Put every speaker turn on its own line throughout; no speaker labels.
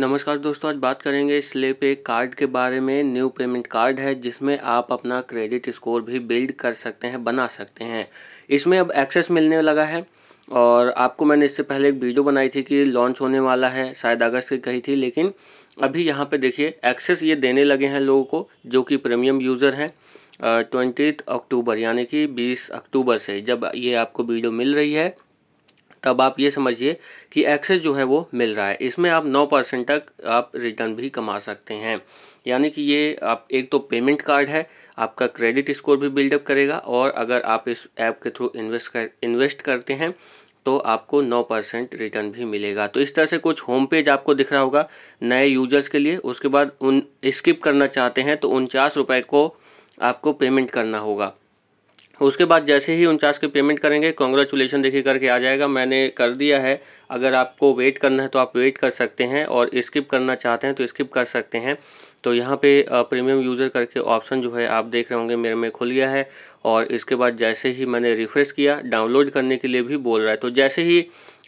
नमस्कार दोस्तों आज बात करेंगे इस ले पे कार्ड के बारे में न्यू पेमेंट कार्ड है जिसमें आप अपना क्रेडिट स्कोर भी बिल्ड कर सकते हैं बना सकते हैं इसमें अब एक्सेस मिलने लगा है और आपको मैंने इससे पहले एक वीडियो बनाई थी कि लॉन्च होने वाला है शायद अगस्त की कही थी लेकिन अभी यहाँ पे देखिए एक्सेस ये देने लगे हैं लोगों को जो कि प्रीमियम यूज़र हैं ट्वेंटी अक्टूबर यानी कि बीस अक्टूबर से जब ये आपको वीडियो मिल रही है तब आप ये समझिए कि एक्सेस जो है वो मिल रहा है इसमें आप नौ परसेंट तक आप रिटर्न भी कमा सकते हैं यानी कि ये आप एक तो पेमेंट कार्ड है आपका क्रेडिट स्कोर भी बिल्डअप करेगा और अगर आप इस ऐप के थ्रू इन्वेस्ट कर इन्वेस्ट करते हैं तो आपको 9 परसेंट रिटर्न भी मिलेगा तो इस तरह से कुछ होम पेज आपको दिख रहा होगा नए यूजर्स के लिए उसके बाद उन स्किप करना चाहते हैं तो उनचास रुपये को आपको पेमेंट करना होगा उसके बाद जैसे ही उनचास के पेमेंट करेंगे कॉन्ग्रेचुलेसन देखिए करके आ जाएगा मैंने कर दिया है अगर आपको वेट करना है तो आप वेट कर सकते हैं और स्किप करना चाहते हैं तो स्किप कर सकते हैं तो यहाँ पे प्रीमियम यूज़र करके ऑप्शन जो है आप देख रहे होंगे मेरे में खुल गया है और इसके बाद जैसे ही मैंने रिफ़्रेश किया डाउनलोड करने के लिए भी बोल रहा है तो जैसे ही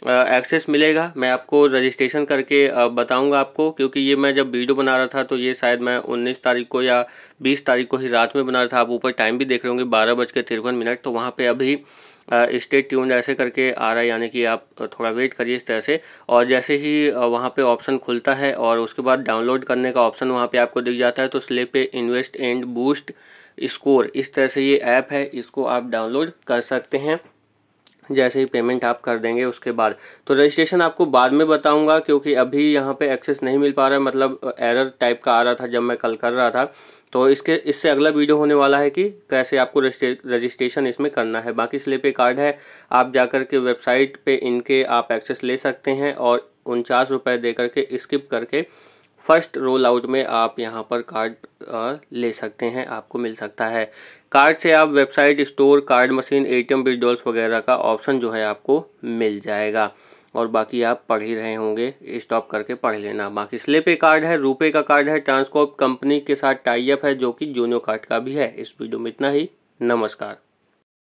एक्सेस मिलेगा मैं आपको रजिस्ट्रेशन करके बताऊंगा आपको क्योंकि ये मैं जब वीडियो बना रहा था तो ये शायद मैं 19 तारीख को या 20 तारीख को ही रात में बना रहा था आप ऊपर टाइम भी देख रहे होंगे बारह बज के तिरपन मिनट तो वहाँ पे अभी स्टेट ट्यून ऐसे करके आ रहा है यानी कि आप थोड़ा वेट करिए इस तरह से और जैसे ही वहाँ पे ऑप्शन खुलता है और उसके बाद डाउनलोड करने का ऑप्शन वहाँ पे आपको दिख जाता है तो स्ले पे इन्वेस्ट एंड बूस्ट स्कोर इस तरह से ये ऐप है इसको आप डाउनलोड कर सकते हैं जैसे ही पेमेंट आप कर देंगे उसके बाद तो रजिस्ट्रेशन आपको बाद में बताऊंगा क्योंकि अभी यहाँ पे एक्सेस नहीं मिल पा रहा है मतलब एरर टाइप का आ रहा था जब मैं कल कर रहा था तो इसके इससे अगला वीडियो होने वाला है कि कैसे आपको रजिस्ट्रेशन इसमें करना है बाकी स्लिप कार्ड है आप जाकर के वेबसाइट पर इनके आप एक्सेस ले सकते हैं और उनचास रुपये दे करके स्किप करके फर्स्ट रोल आउट में आप यहाँ पर कार्ड ले सकते हैं आपको मिल सकता है कार्ड से आप website store card machine ATM withdrawals वगैरह का ऑप्शन जो है आपको मिल जाएगा और बाकी आप पढ़ ही रहे होंगे स्टॉप करके पढ़ लेना बाकी स्ले कार्ड है रुपए का कार्ड है ट्रांसकॉप कंपनी के साथ टाइप है जो कि जोनो कार्ड का भी है इस वीडियो में इतना ही नमस्कार